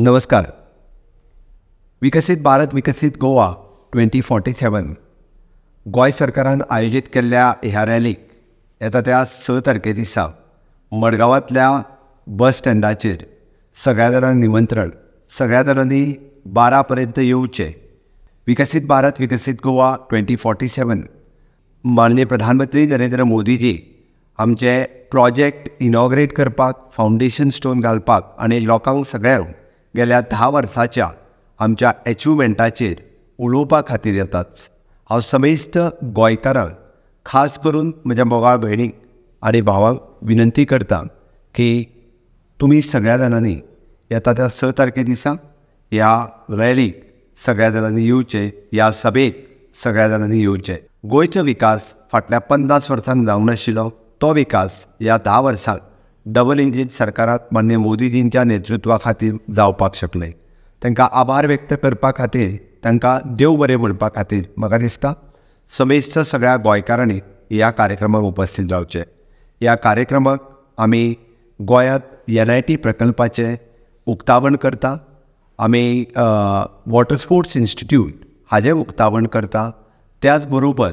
नमस्कार विकसित भारत विकसित गोवा ट्वेंटी फोर्टी सेवन गोंय सरकारान आयोजीत केल्ल्या ह्या रॅलीक येता त्या स तारखे दिसा मडगांवांतल्या बस स्टँडाचेर सगळ्या जाणांक निमंत्रण सगळ्या जाणांनी बारा पर्यंत येवचे विकसित भारत विकसित गोवा ट्वेंटी फोर्टी सेवन माननीय प्रधानमंत्री नरेंद्र मोदीजी आमचे प्रोजेक्ट इनॉग्रेट करपाक फावंडेशन स्टोन घालपाक आनी लोकांक सगळ्यांक गेल्या दहा वर्साच्या आमच्या अचिवमेंटाचेर उलोवपा खातीर येताच हांव समेस्त गोंयकारांक खास करून म्हज्या मोगाळ भयणीक आनी भावांक विनंती करता की तुमी सगळ्या जाणांनी येता त्या स तारखे दिसा ह्या रॅलीक सगळ्या जाणांनी येवचे ह्या सभेक सगळ्या जाणांनी येवचे गोंयचो विकास फाटल्या पन्नास वर्सांक जावंक नाशिल्लो तो विकास ह्या धा वर्सांत डबल इंजिन सरकारात मान्य मोदीजींच्या नेतृत्वा खातीर जावपाक शकले तांकां आभार व्यक्त करपा खातीर तांकां देव बरें म्हणपा खातीर म्हाका दिसता समेस्त सगळ्या गोंयकारांनी ह्या कार्यक्रमाक उपस्थित जावचे ह्या कार्यक्रमाक आमी गोंयांत एन आय टी प्रकल्पाचें उक्तावण करता आमी वॉटर स्पोर्ट्स इन्स्टिट्यूट हाजें उक्तावण करता त्याच बरोबर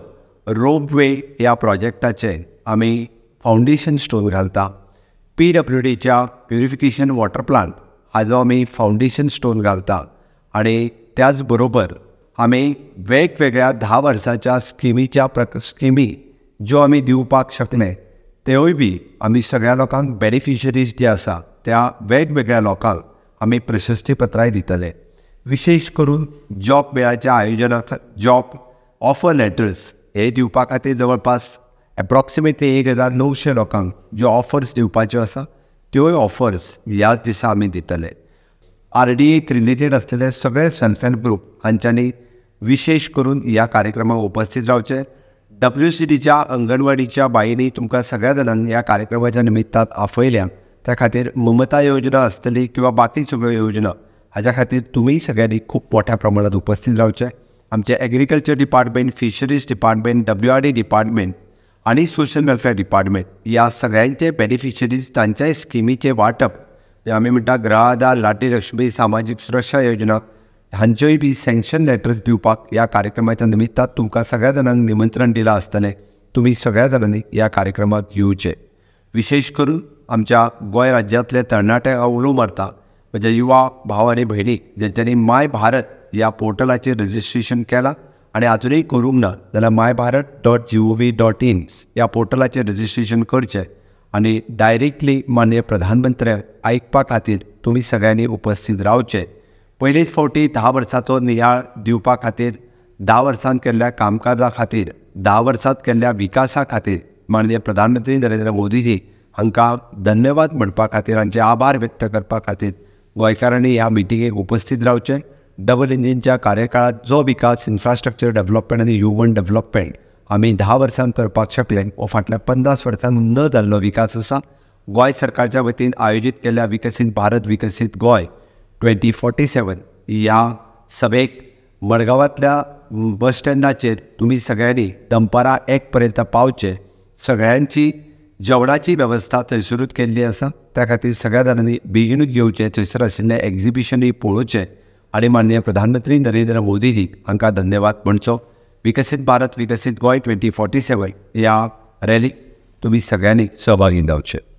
रोप वे ह्या प्रोजेक्टाचें आमी फावंडेशन स्टोन घालता पी डब्ल्यू डीच्या प्युरिफिकेशन वॉटर प्लांट हाजो आम्ही फावंडेशन स्टोन घालता आणि त्याचबरोबर बरोबर वेगवेगळ्या दहा वर्षाच्या स्किमीच्या प्रक स्किमी ज्यो आम्ही दिवपाक शकले त्योय बी आम्ही सगळ्या लोकांक बेनिफिशरीज जे आसा त्या वेगवेगळ्या लोकांक आम्ही प्रशस्तीपत्राय दितले विशेष करून जॉब वेळाच्या आयोजना जॉब ऑफर लेटर्स हे दिवपा खातीर जवळपास एप्रॉक्सिमेटली एक हजार णवशे लोकांक ज्यो ऑफर्स दिवपाच्यो आसा त्योय ऑफर्स ह्याच दिसा आमी दितले आर डी एक रिलेटेड आसलेले सगळे सनसेन ग्रूप हांच्यांनी विशेष करून ह्या कार्यक्रमाक उपस्थित रावचे डब्ल्यू सी डीच्या अंगणवाडीच्या बाईंनी तुमकां सगळ्या जाणांनी ह्या कार्यक्रमाच्या निमित्तान आफयल्या त्या खातीर ममता योजना आसतली किंवां बाकी सगळ्यो योजना हाज्या खातीर तुम्ही सगळ्यांनी खूब मोठ्या प्रमाणांत उपस्थित रावचे आमचे agriculture department fisheries department W R D department आणि सोशल वेलफेअर डिपार्टमेंट या सगळ्यांचे बेनिफिशरीज त्यांच्या स्कीमीचे वाटप आम्ही म्हणतात म्हणटा आधार लाटी लक्ष्मी सामाजिक सुरक्षा योजना हांचेय बी सँक्शन लेटर्स दिवपाक या कार्यक्रमाच्या निमित्तान तुमकां सगळ्या जाणांक निमंत्रण दिलां आसतलें तुम्ही सगळ्या जणांनी या कार्यक्रमात येवचे विशेष करून आमच्या गोंय राज्यातले तरणाटे हांव मारता म्हणजे युवा भाव आणि भयणीक ज्यांच्यानी माय भारत या पोर्टलाचे रजिस्ट्रेशन केलां आणि अजूनही करूंक ना जाल्यार my Bharat dot G O V dot in ह्या पोर्टलाचेर रजिस्ट्रेशन करचें आनी डायरेक्टली माननीय प्रधानमंत्र्या आयकपा खातीर तुमी सगळ्यांनी उपस्थीत रावचे पयलेच फावटी धा वर्सांचो नियाळ दिवपा खातीर धा वर्सांत केल्ल्या कामकाजा खातीर धा वर्सांत केल्ल्या विकासा खातीर माननीय प्रधानमंत्री नरेंद्र मोदीजी हांकां धन्यवाद म्हणपा खातीर हांचे आभार व्यक्त करपा खातीर गोंयकारांनी ह्या मिटिंगेक उपस्थीत रावचें डबल इंजिनच्या कार्यकाळात जो विकास इन्फ्रास्ट्रक्चर डेव्हलपमेंट आणि ह्युमन डेव्हलपमेंट आम्ही दहा वर्सां करपाक शकले वो फाटल्या पन्नास वर्सां न जाल्लो विकास असा गोय सरकारच्या वतीन आयोजीत केल्या विकसीत भारत विकसीत गोय ट्वेंटी फोर्टी सेवन ह्या सभेक मडगांवांतल्या बस स्टँडाचेर तुम्ही सगळ्यांनी दनपारां एक पर्यंत पावचे सगळ्यांची जेवणाची वेवस्था थंयसरूच केल्ली आसा त्या खातीर सगळ्या जाणांनी बेगीनूच येवचें थंयसर आशिल्ले एग्जिबिशनूय पळोवचें आणि माननीय प्रधानमंत्री नरेंद्र मोदीजी हांका धन्यवाद म्हणचो विकसित भारत विकसित गोय ट्वेंटी फोर्टी सेवन या रॅलीक तुम्ही सगळ्यांनी सहभागी जावचे